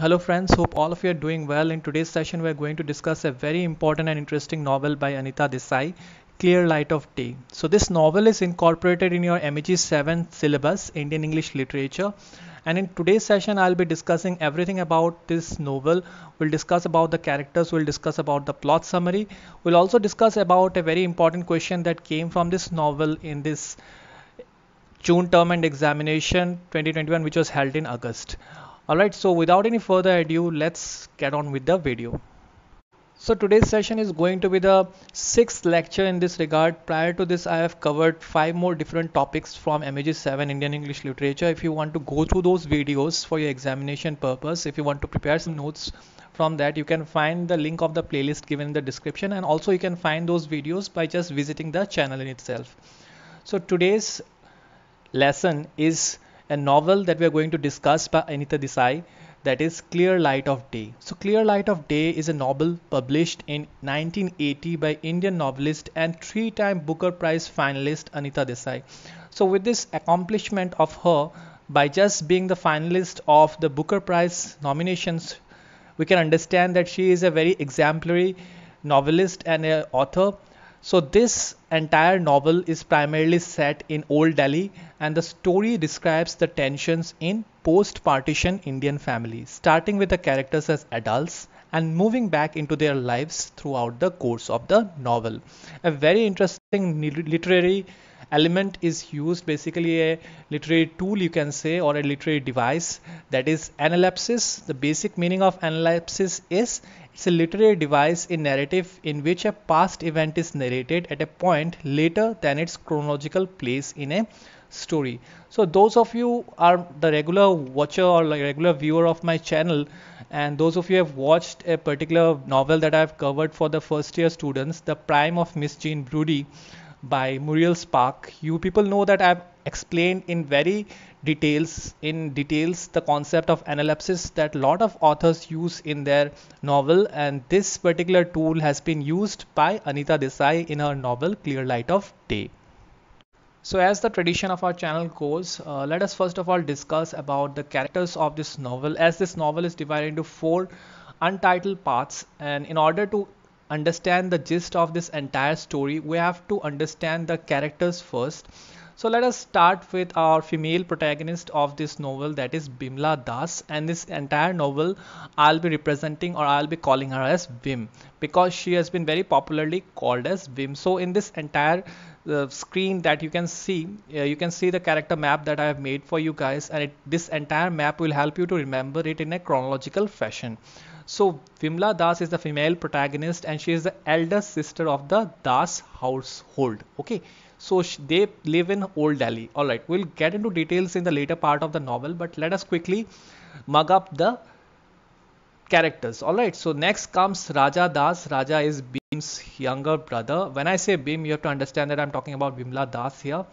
Hello friends, hope all of you are doing well. In today's session, we are going to discuss a very important and interesting novel by Anita Desai, Clear Light of Day. So this novel is incorporated in your MEG 7 syllabus, Indian English Literature. And in today's session, I'll be discussing everything about this novel. We'll discuss about the characters, we'll discuss about the plot summary. We'll also discuss about a very important question that came from this novel in this June term and examination 2021, which was held in August. Alright, so without any further ado, let's get on with the video. So today's session is going to be the sixth lecture in this regard. Prior to this, I have covered five more different topics from MAG 7 Indian English Literature. If you want to go through those videos for your examination purpose, if you want to prepare some notes from that, you can find the link of the playlist given in the description. And also you can find those videos by just visiting the channel in itself. So today's lesson is a novel that we are going to discuss by Anita Desai that is Clear Light of Day. So, Clear Light of Day is a novel published in 1980 by Indian novelist and three time Booker Prize finalist Anita Desai. So, with this accomplishment of her, by just being the finalist of the Booker Prize nominations, we can understand that she is a very exemplary novelist and author so this entire novel is primarily set in Old Delhi and the story describes the tensions in post-partition Indian families, starting with the characters as adults and moving back into their lives throughout the course of the novel. A very interesting literary element is used basically a literary tool you can say or a literary device that is analepsis the basic meaning of analepsis is it's a literary device in narrative in which a past event is narrated at a point later than its chronological place in a story so those of you are the regular watcher or regular viewer of my channel and those of you have watched a particular novel that I've covered for the first year students, The Prime of Miss Jean Brodie by Muriel Spark. You people know that I've explained in very details in details the concept of analepsis that a lot of authors use in their novel and this particular tool has been used by Anita Desai in her novel Clear Light of Day. So as the tradition of our channel goes, uh, let us first of all discuss about the characters of this novel as this novel is divided into four untitled parts and in order to understand the gist of this entire story, we have to understand the characters first. So let us start with our female protagonist of this novel that is Bimla Das and this entire novel I'll be representing or I'll be calling her as Bim because she has been very popularly called as Bim. So in this entire the screen that you can see uh, you can see the character map that I have made for you guys and it, this entire map will help you to remember it in a chronological fashion so Vimla Das is the female protagonist and she is the elder sister of the Das household okay so they live in old Delhi all right we'll get into details in the later part of the novel but let us quickly mug up the characters all right so next comes Raja Das Raja is Bhim's younger brother. When I say Bhim, you have to understand that I'm talking about Bimla Das here.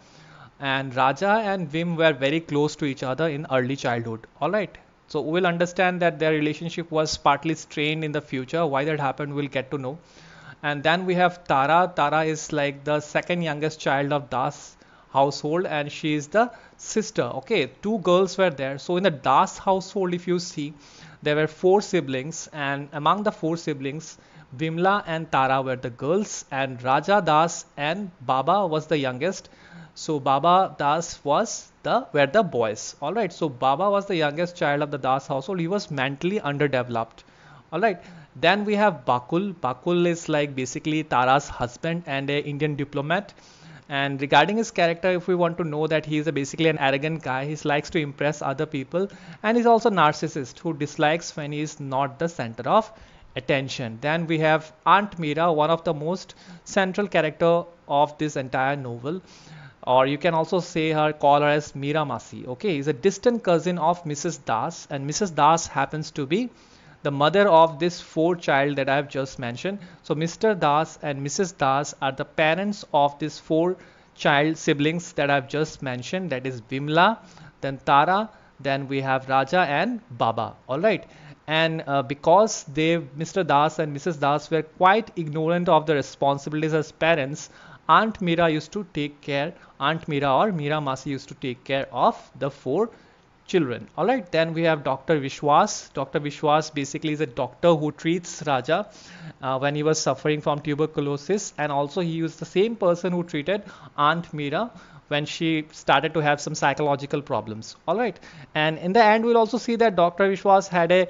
And Raja and Bim were very close to each other in early childhood. All right. So we'll understand that their relationship was partly strained in the future. Why that happened, we'll get to know. And then we have Tara. Tara is like the second youngest child of Das household, and she is the sister. Okay, two girls were there. So in the Das household, if you see, there were four siblings, and among the four siblings, Vimla and Tara were the girls, and Raja Das and Baba was the youngest. So Baba Das was the were the boys. All right. So Baba was the youngest child of the Das household. He was mentally underdeveloped. All right. Then we have Bakul. Bakul is like basically Tara's husband and a Indian diplomat. And regarding his character, if we want to know that he is basically an arrogant guy, he likes to impress other people, and he's also narcissist who dislikes when he is not the center of attention. Then we have Aunt Mira, one of the most central character of this entire novel or you can also say her call her as Mira Masi. Okay, is a distant cousin of Mrs. Das, and Mrs. Das happens to be the mother of this four child that I have just mentioned. So Mr. Das and Mrs. Das are the parents of this four child siblings that I have just mentioned. That is Vimla, then Tara, then we have Raja and Baba. All right and uh, because they mr das and mrs das were quite ignorant of the responsibilities as parents aunt mira used to take care aunt mira or mira masi used to take care of the four children all right then we have dr vishwas dr vishwas basically is a doctor who treats raja uh, when he was suffering from tuberculosis and also he was the same person who treated aunt mira when she started to have some psychological problems all right and in the end we'll also see that dr vishwas had a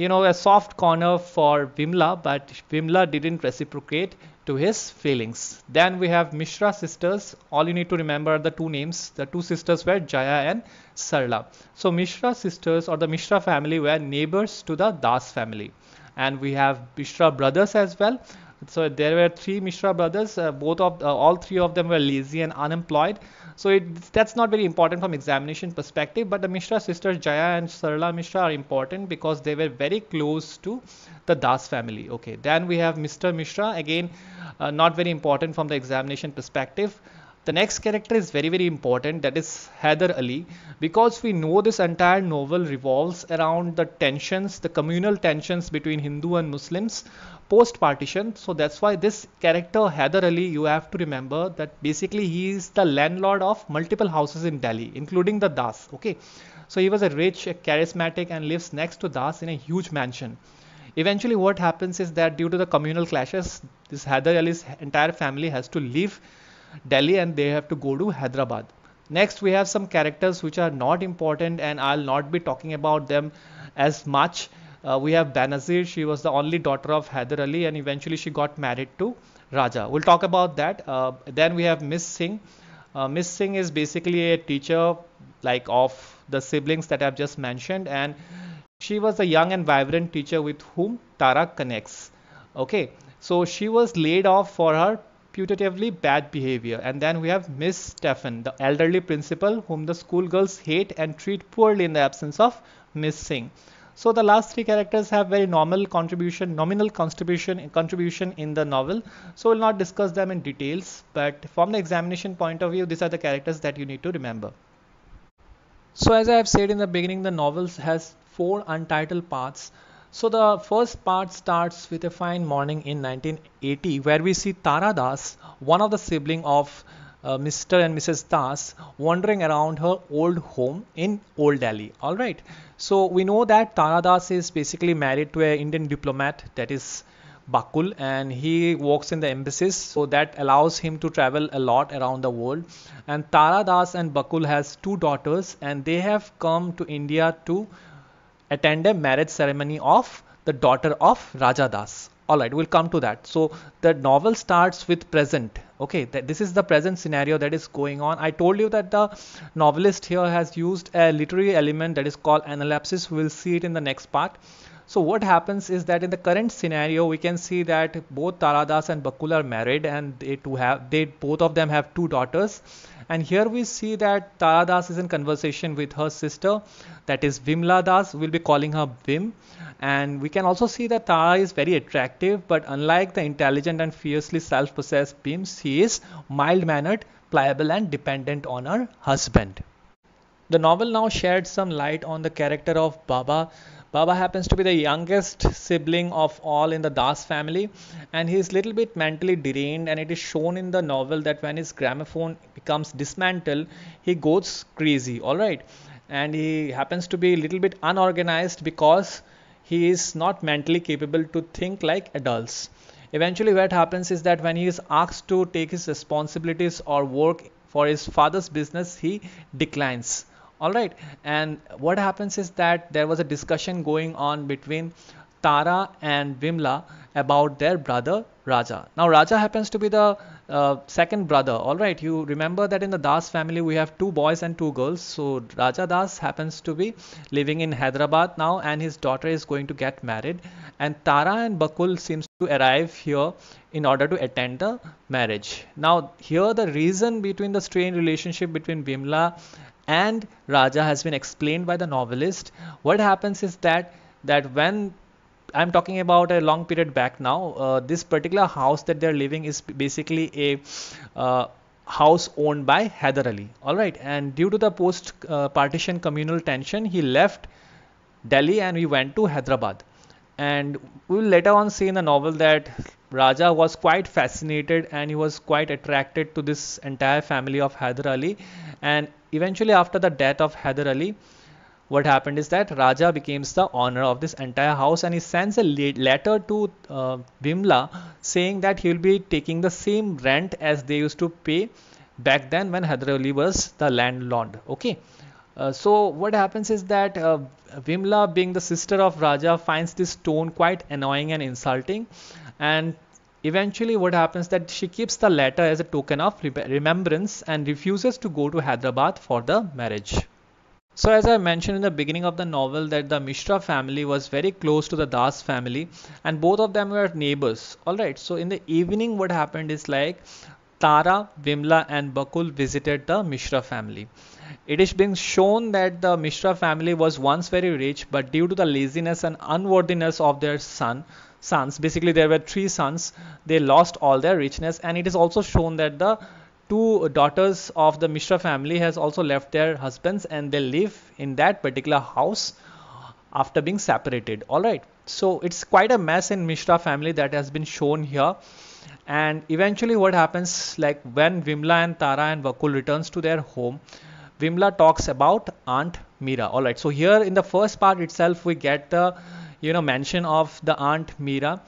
you know, a soft corner for Vimla, but Vimla didn't reciprocate to his feelings. Then we have Mishra sisters. All you need to remember the two names. The two sisters were Jaya and Sarla. So Mishra sisters or the Mishra family were neighbors to the Das family. And we have Mishra brothers as well so there were three Mishra brothers. Uh, both of uh, all three of them were lazy and unemployed. So it, that's not very important from examination perspective. But the Mishra sisters Jaya and Sarla Mishra are important because they were very close to the Das family. Okay. Then we have Mr. Mishra again, uh, not very important from the examination perspective. The next character is very very important. That is Heather Ali because we know this entire novel revolves around the tensions, the communal tensions between Hindu and Muslims post partition. So that's why this character Heather Ali, you have to remember that basically he is the landlord of multiple houses in Delhi, including the Das. Okay, so he was a rich, a charismatic, and lives next to Das in a huge mansion. Eventually, what happens is that due to the communal clashes, this Hyder Ali's entire family has to leave Delhi and they have to go to Hyderabad. Next, we have some characters which are not important and I'll not be talking about them as much. Uh, we have Banazir, she was the only daughter of Hyder Ali and eventually she got married to Raja. We'll talk about that. Uh, then we have Miss Singh. Uh, Miss Singh is basically a teacher like of the siblings that I've just mentioned and she was a young and vibrant teacher with whom Tara connects. Okay, so she was laid off for her putatively bad behavior. And then we have Miss Stefan, the elderly principal whom the schoolgirls hate and treat poorly in the absence of Miss Singh. So the last three characters have very normal contribution, nominal contribution, contribution in the novel. So we'll not discuss them in details, but from the examination point of view, these are the characters that you need to remember. So as I have said in the beginning, the novel has four untitled parts so the first part starts with a fine morning in 1980 where we see Tara Das, one of the sibling of uh, Mr. and Mrs. Das wandering around her old home in Old Delhi. All right. So we know that Tara Das is basically married to an Indian diplomat that is Bakul and he works in the embassies so that allows him to travel a lot around the world and Tara Das and Bakul has two daughters and they have come to India to attend a marriage ceremony of the daughter of Raja Das. Alright, we'll come to that. So the novel starts with present. Okay, th this is the present scenario that is going on. I told you that the novelist here has used a literary element that is called analepsis. We'll see it in the next part. So what happens is that in the current scenario, we can see that both Taradas and Bakul are married, and they two have they both of them have two daughters. And here we see that Taradas is in conversation with her sister, that is Vimla Das. We'll be calling her Vim. And we can also see that Tara is very attractive, but unlike the intelligent and fiercely self-possessed Vim, she is mild-mannered, pliable, and dependent on her husband. The novel now sheds some light on the character of Baba Baba happens to be the youngest sibling of all in the Das family, and he is little bit mentally deranged. And it is shown in the novel that when his gramophone becomes dismantled, he goes crazy. All right, and he happens to be little bit unorganized because he is not mentally capable to think like adults. Eventually, what happens is that when he is asked to take his responsibilities or work for his father's business, he declines all right and what happens is that there was a discussion going on between tara and vimla about their brother raja now raja happens to be the uh, second brother all right you remember that in the das family we have two boys and two girls so raja das happens to be living in hyderabad now and his daughter is going to get married and tara and bakul seems to arrive here in order to attend the marriage now here the reason between the strained relationship between vimla and Raja has been explained by the novelist. What happens is that that when I'm talking about a long period back now, uh, this particular house that they're living is basically a uh, house owned by Heather Ali. All right, and due to the post uh, partition communal tension, he left Delhi and he went to Hyderabad. And we will later on see in the novel that Raja was quite fascinated and he was quite attracted to this entire family of Hyder Ali. And eventually, after the death of Hyder Ali, what happened is that Raja becomes the owner of this entire house and he sends a letter to uh, Bimla saying that he will be taking the same rent as they used to pay back then when Hyder Ali was the landlord. Okay. Uh, so what happens is that uh, Vimla being the sister of Raja finds this tone quite annoying and insulting and eventually what happens that she keeps the letter as a token of remembrance and refuses to go to hyderabad for the marriage so as I mentioned in the beginning of the novel that the Mishra family was very close to the Das family and both of them were neighbors. Alright, so in the evening what happened is like Tara, Vimla and Bakul visited the Mishra family. It is being shown that the Mishra family was once very rich but due to the laziness and unworthiness of their son, sons, basically there were three sons, they lost all their richness and it is also shown that the two daughters of the Mishra family has also left their husbands and they live in that particular house after being separated. Alright, so it's quite a mess in Mishra family that has been shown here and eventually what happens like when Vimla and Tara and Vakul returns to their home Vimla talks about Aunt Mira all right so here in the first part itself we get the you know mention of the Aunt Mira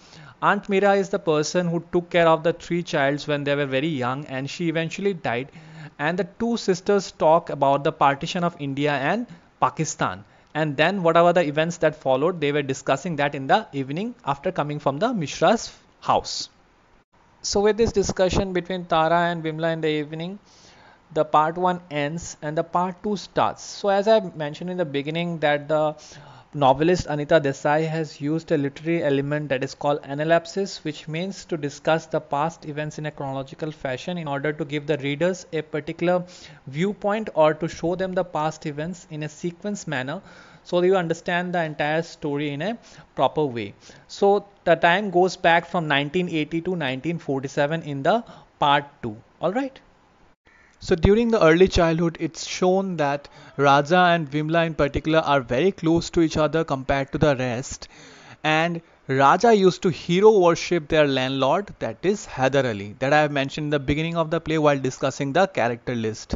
Aunt Mira is the person who took care of the three childs when they were very young and she eventually died and the two sisters talk about the partition of India and Pakistan and then whatever the events that followed they were discussing that in the evening after coming from the Mishra's house so with this discussion between Tara and Vimla in the evening, the part 1 ends and the part 2 starts. So as I mentioned in the beginning that the Novelist Anita Desai has used a literary element that is called analepsis, which means to discuss the past events in a chronological fashion in order to give the readers a particular viewpoint or to show them the past events in a sequence manner so they you understand the entire story in a proper way. So the time goes back from 1980 to 1947 in the part 2. All right. So during the early childhood, it's shown that Raja and Vimla in particular are very close to each other compared to the rest. And Raja used to hero worship their landlord, that is Hadar Ali, that I have mentioned in the beginning of the play while discussing the character list.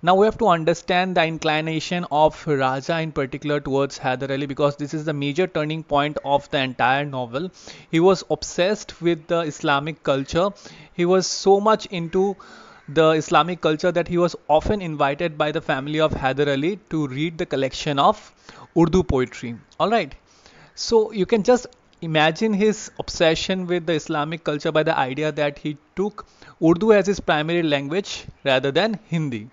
Now we have to understand the inclination of Raja in particular towards Hadar Ali because this is the major turning point of the entire novel. He was obsessed with the Islamic culture. He was so much into the Islamic culture that he was often invited by the family of Hyder Ali to read the collection of Urdu poetry. All right. So you can just imagine his obsession with the Islamic culture by the idea that he took Urdu as his primary language rather than Hindi.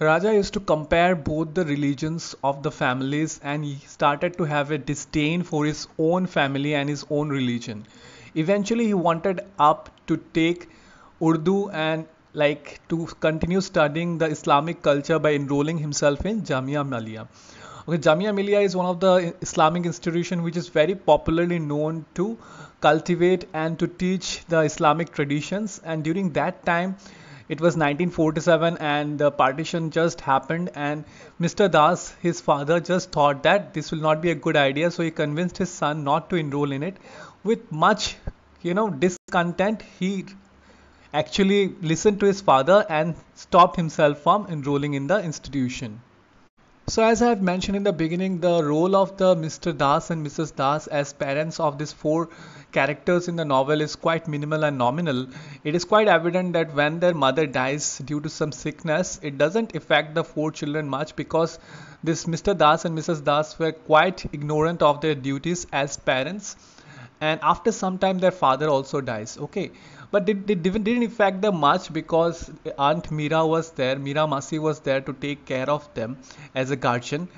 Raja used to compare both the religions of the families and he started to have a disdain for his own family and his own religion. Eventually, he wanted up to take Urdu and like to continue studying the Islamic culture by enrolling himself in Jamia Millia. Okay, Jamia Millia is one of the Islamic institution which is very popularly known to cultivate and to teach the Islamic traditions. And during that time, it was 1947 and the partition just happened and mr das his father just thought that this will not be a good idea so he convinced his son not to enroll in it with much you know discontent he actually listened to his father and stopped himself from enrolling in the institution. So, as I have mentioned in the beginning, the role of the Mr. Das and Mrs. Das as parents of these four characters in the novel is quite minimal and nominal. It is quite evident that when their mother dies due to some sickness, it doesn't affect the four children much because this Mr. Das and Mrs. Das were quite ignorant of their duties as parents. And after some time, their father also dies. Okay, but it didn't, affect them much because Aunt Mira was there, Mira Masi was there to take care of them as a guardian.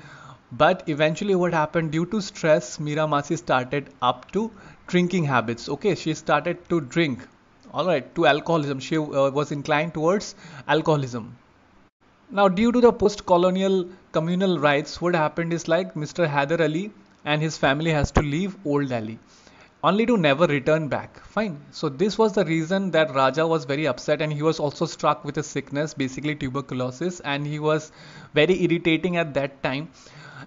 But eventually, what happened due to stress, Mira Masi started up to drinking habits. Okay, she started to drink, all right, to alcoholism. She uh, was inclined towards alcoholism. Now, due to the post colonial communal rights, what happened is like Mr. Hadar Ali and his family has to leave Old Delhi only to never return back. Fine. So, this was the reason that Raja was very upset and he was also struck with a sickness, basically tuberculosis, and he was very irritating at that time.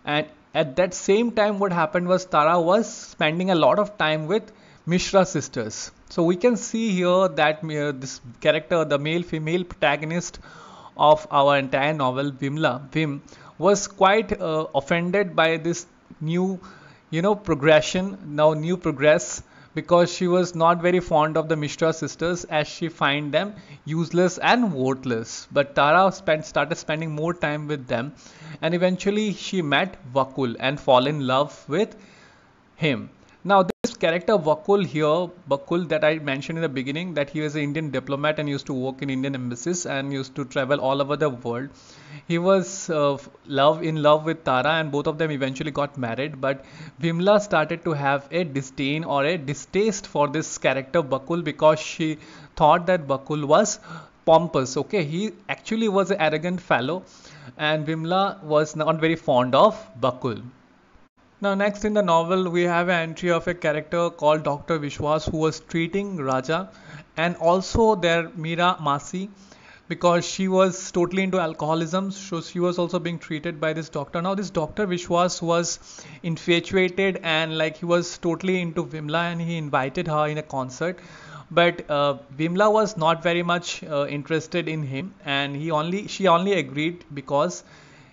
And at that same time, what happened was Tara was spending a lot of time with Mishra sisters. So, we can see here that uh, this character, the male female protagonist of our entire novel, Vimla, Vim, was quite uh, offended by this new you know progression now new progress because she was not very fond of the Mishra sisters as she find them useless and worthless. But Tara spent, started spending more time with them and eventually she met Vakul and fall in love with him. Now character Vakul here, Bakul that I mentioned in the beginning, that he was an Indian diplomat and used to work in Indian embassies and used to travel all over the world. He was uh, love in love with Tara, and both of them eventually got married. But Vimla started to have a disdain or a distaste for this character Bakul because she thought that Bakul was pompous. Okay, he actually was an arrogant fellow, and Vimla was not very fond of Bakul. Now, next in the novel, we have an entry of a character called Dr. Vishwas who was treating Raja and also their Mira Masi because she was totally into alcoholism so she was also being treated by this doctor now this doctor vishwas was infatuated and like he was totally into vimla and he invited her in a concert but uh, vimla was not very much uh, interested in him and he only she only agreed because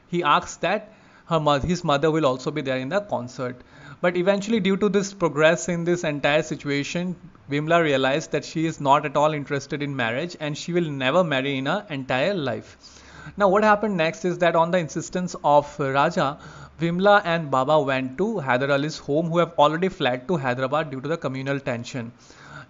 he asked that her mother, his mother will also be there in the concert. But eventually, due to this progress in this entire situation, Vimla realized that she is not at all interested in marriage and she will never marry in her entire life. Now, what happened next is that on the insistence of Raja, Vimla and Baba went to Hyder Ali's home, who have already fled to Hyderabad due to the communal tension.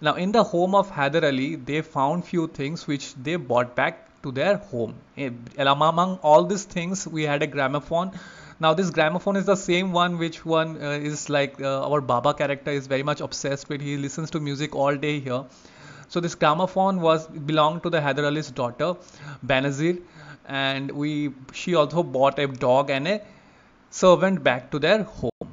Now, in the home of Hyder Ali, they found few things which they brought back to their home. Eh, Among all these things, we had a gramophone now this gramophone is the same one which one uh, is like uh, our Baba character is very much obsessed with. He listens to music all day here. So this gramophone was belonged to the Hyder Ali's daughter Banazir, and we she also bought a dog and a servant back to their home.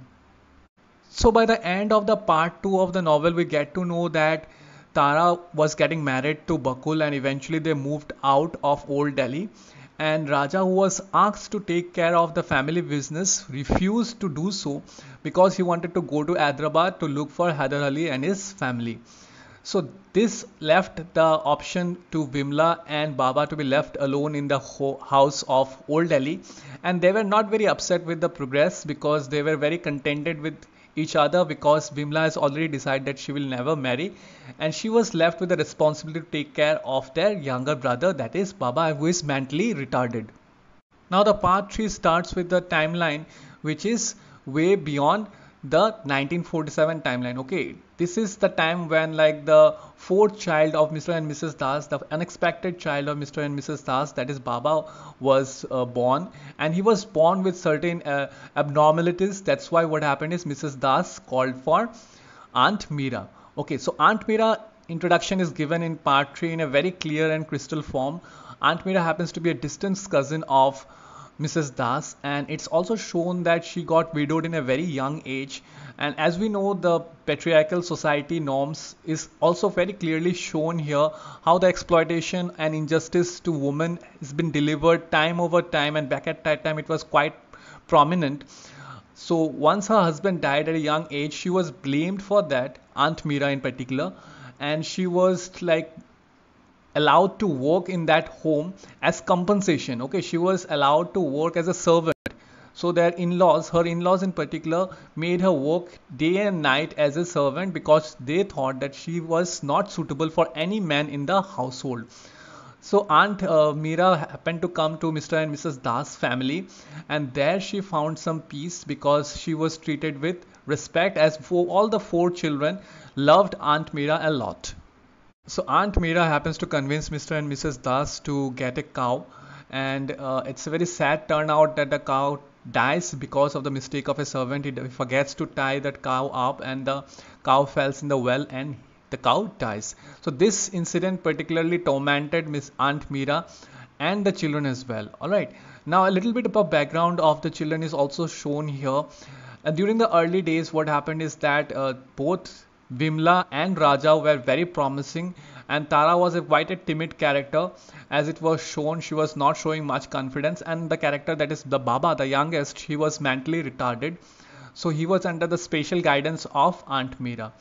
So by the end of the part two of the novel, we get to know that Tara was getting married to Bakul, and eventually they moved out of Old Delhi and Raja, who was asked to take care of the family business, refused to do so because he wanted to go to Hyderabad to look for Hyder Ali and his family. So this left the option to Vimla and Baba to be left alone in the house of Old Delhi, and they were not very upset with the progress because they were very contented with each other because Bimla has already decided that she will never marry and she was left with the responsibility to take care of their younger brother that is Baba who is mentally retarded. Now the part 3 starts with the timeline which is way beyond the 1947 timeline okay this is the time when like the fourth child of Mr. and Mrs. Das, the unexpected child of Mr. and Mrs. Das, that is Baba, was uh, born. And he was born with certain uh, abnormalities. That's why what happened is Mrs. Das called for Aunt Mira. Okay, so Aunt Mira introduction is given in part 3 in a very clear and crystal form. Aunt Mira happens to be a distant cousin of Mrs. Das, and it's also shown that she got widowed in a very young age. And as we know, the patriarchal society norms is also very clearly shown here how the exploitation and injustice to women has been delivered time over time, and back at that time it was quite prominent. So once her husband died at a young age, she was blamed for that, Aunt Mira in particular, and she was like allowed to work in that home as compensation okay she was allowed to work as a servant so their in-laws her in-laws in particular made her work day and night as a servant because they thought that she was not suitable for any man in the household so Aunt uh, Mira happened to come to Mr. and Mrs. Das family, and there she found some peace because she was treated with respect as for all the four children loved Aunt Mira a lot. So Aunt Mira happens to convince Mr. and Mrs. Das to get a cow, and uh, it's a very sad turnout that the cow dies because of the mistake of a servant. He forgets to tie that cow up, and the cow falls in the well, and the cow dies. So this incident particularly tormented Miss Aunt Mira and the children as well. All right. Now a little bit about background of the children is also shown here. And uh, during the early days, what happened is that uh, both Vimla and Raja were very promising and Tara was a quite a timid character as it was shown she was not showing much confidence and the character that is the Baba the youngest he was mentally retarded so he was under the special guidance of Aunt Meera.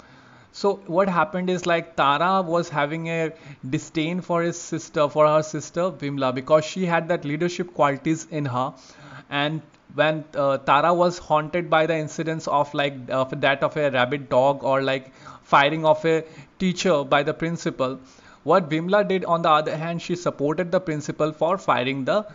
So what happened is like Tara was having a disdain for his sister for her sister Vimla because she had that leadership qualities in her and when uh, Tara was haunted by the incidents of like of that of a rabid dog or like firing of a teacher by the principal. What Bimla did on the other hand, she supported the principal for firing the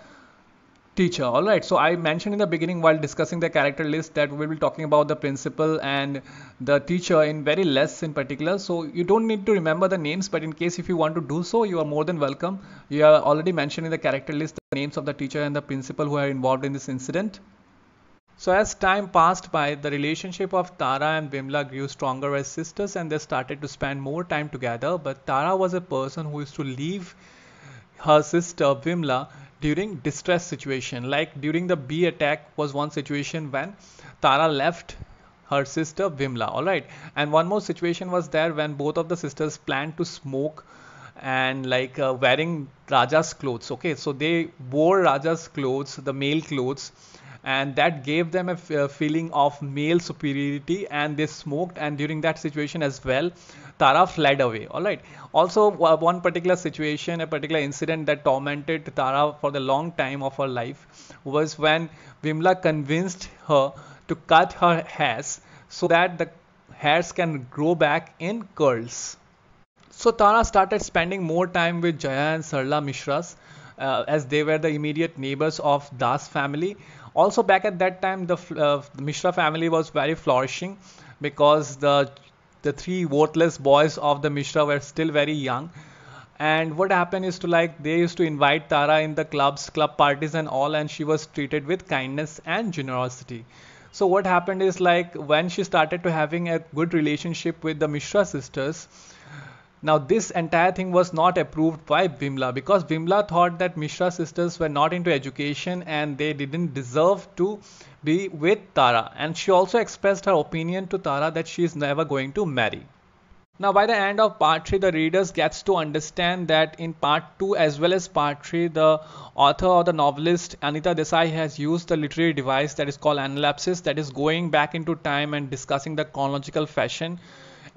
teacher all right so i mentioned in the beginning while discussing the character list that we will be talking about the principal and the teacher in very less in particular so you don't need to remember the names but in case if you want to do so you are more than welcome you are already mentioned in the character list the names of the teacher and the principal who are involved in this incident so as time passed by the relationship of tara and vimla grew stronger as sisters and they started to spend more time together but tara was a person who used to leave her sister vimla during distress situation like during the bee attack was one situation when tara left her sister vimla all right and one more situation was there when both of the sisters planned to smoke and like uh, wearing raja's clothes okay so they wore raja's clothes the male clothes and that gave them a feeling of male superiority and they smoked and during that situation as well tara fled away all right also one particular situation a particular incident that tormented tara for the long time of her life was when vimla convinced her to cut her hairs so that the hairs can grow back in curls so Tara started spending more time with Jaya and Sarla Mishras uh, as they were the immediate neighbors of Das family. Also back at that time, the, uh, the Mishra family was very flourishing because the the three worthless boys of the Mishra were still very young. And what happened is to like they used to invite Tara in the clubs, club parties, and all, and she was treated with kindness and generosity. So what happened is like when she started to having a good relationship with the Mishra sisters, now this entire thing was not approved by Vimla because Vimla thought that Mishra sisters were not into education and they didn't deserve to be with Tara and she also expressed her opinion to Tara that she is never going to marry. Now, by the end of part 3, the readers gets to understand that in part 2 as well as part 3, the author or the novelist Anita Desai has used the literary device that is called analepsis that is going back into time and discussing the chronological fashion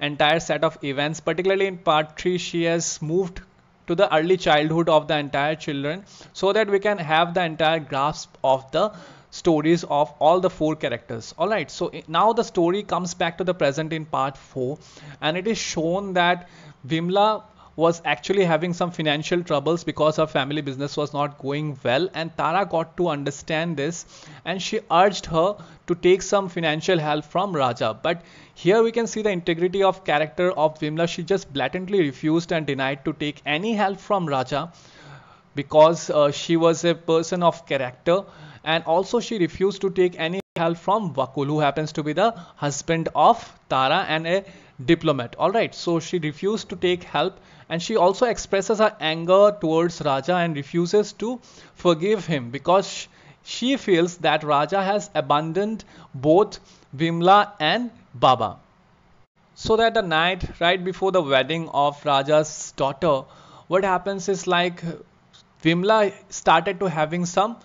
entire set of events. Particularly in part 3, she has moved to the early childhood of the entire children so that we can have the entire grasp of the stories of all the four characters all right so now the story comes back to the present in part 4 and it is shown that vimla was actually having some financial troubles because her family business was not going well and Tara got to understand this and she urged her to take some financial help from Raja but here we can see the integrity of character of Vimla she just blatantly refused and denied to take any help from Raja because uh, she was a person of character and also she refused to take any help from Vakul who happens to be the husband of Tara and a diplomat. Alright, so she refused to take help and she also expresses her anger towards Raja and refuses to forgive him because she feels that Raja has abandoned both Vimla and Baba. So that the night right before the wedding of Raja's daughter, what happens is like Vimla started to having some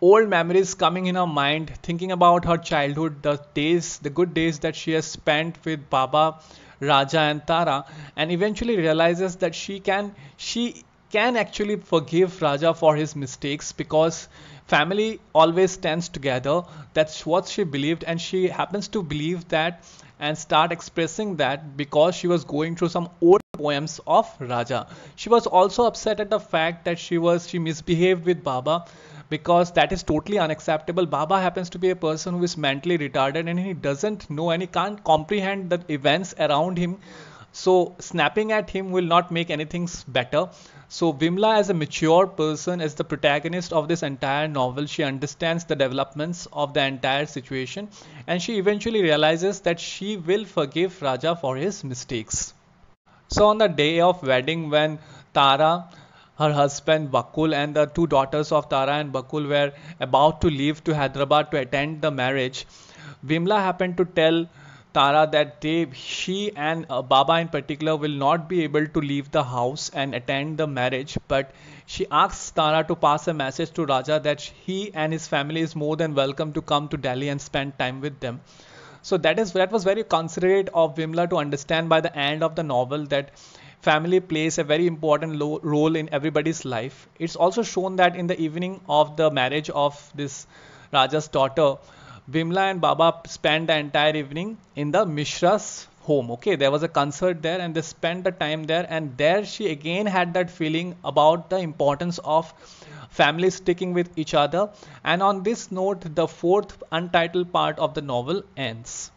old memories coming in her mind, thinking about her childhood, the days, the good days that she has spent with Baba, Raja, and Tara, and eventually realizes that she can she can actually forgive Raja for his mistakes because family always stands together. That's what she believed, and she happens to believe that and start expressing that because she was going through some old poems of Raja. She was also upset at the fact that she was she misbehaved with Baba because that is totally unacceptable. Baba happens to be a person who is mentally retarded and he doesn't know and he can't comprehend the events around him. So snapping at him will not make anything better. So Vimla as a mature person as the protagonist of this entire novel she understands the developments of the entire situation and she eventually realizes that she will forgive Raja for his mistakes. So on the day of wedding when Tara her husband Bakul and the two daughters of Tara and Bakul were about to leave to Hyderabad to attend the marriage, Vimla happened to tell Tara that they, she and uh, Baba in particular will not be able to leave the house and attend the marriage. But she asks Tara to pass a message to Raja that he and his family is more than welcome to come to Delhi and spend time with them. So that is that was very considerate of Vimla to understand by the end of the novel that family plays a very important lo- role in everybody's life. It's also shown that in the evening of the marriage of this Raja's daughter, Vimla and Baba spent the entire evening in the Mishra's home. Okay, there was a concert there and they spent the time there, and there she again had that feeling about the importance of family sticking with each other. And on this note, the fourth untitled part of the novel ends.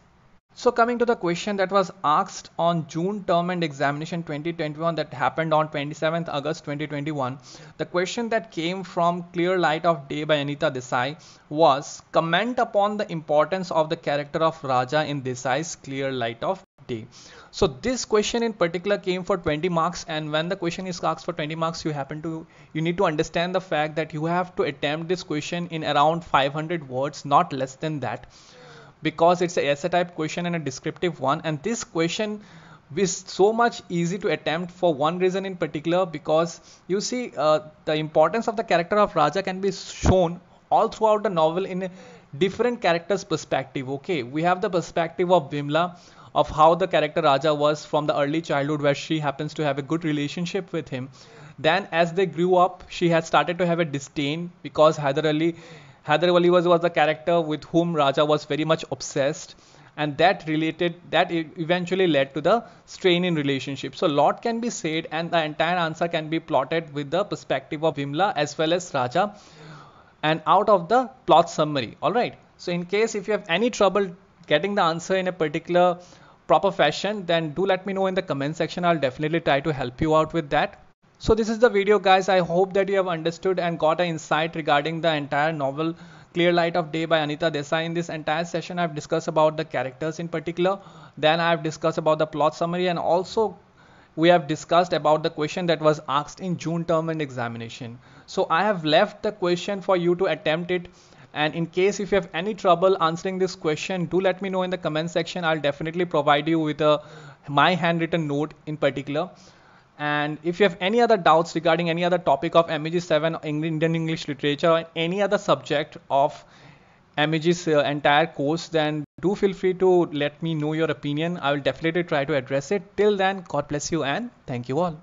So coming to the question that was asked on June term and examination 2021 that happened on 27th August 2021, the question that came from Clear Light of Day by Anita Desai was comment upon the importance of the character of Raja in Desai's Clear Light of Day. So this question in particular came for 20 marks and when the question is asked for 20 marks you happen to you need to understand the fact that you have to attempt this question in around 500 words not less than that because it's a essay type question and a descriptive one and this question is so much easy to attempt for one reason in particular because you see uh, the importance of the character of raja can be shown all throughout the novel in different characters perspective okay we have the perspective of vimla of how the character raja was from the early childhood where she happens to have a good relationship with him then as they grew up she has started to have a disdain because hyder ali Hyder Ali was, was a character with whom Raja was very much obsessed and that related that eventually led to the strain in relationship so a lot can be said and the entire answer can be plotted with the perspective of Vimla as well as Raja and out of the plot summary all right so in case if you have any trouble getting the answer in a particular proper fashion then do let me know in the comment section I'll definitely try to help you out with that so this is the video guys. I hope that you have understood and got an insight regarding the entire novel Clear Light of Day by Anita Desai. In this entire session, I've discussed about the characters in particular. Then I've discussed about the plot summary and also we have discussed about the question that was asked in June term and examination. So I have left the question for you to attempt it and in case if you have any trouble answering this question do let me know in the comment section i'll definitely provide you with a my handwritten note in particular and if you have any other doubts regarding any other topic of MEG 7, Indian English literature, or any other subject of MEG's uh, entire course, then do feel free to let me know your opinion. I will definitely try to address it. Till then, God bless you and thank you all.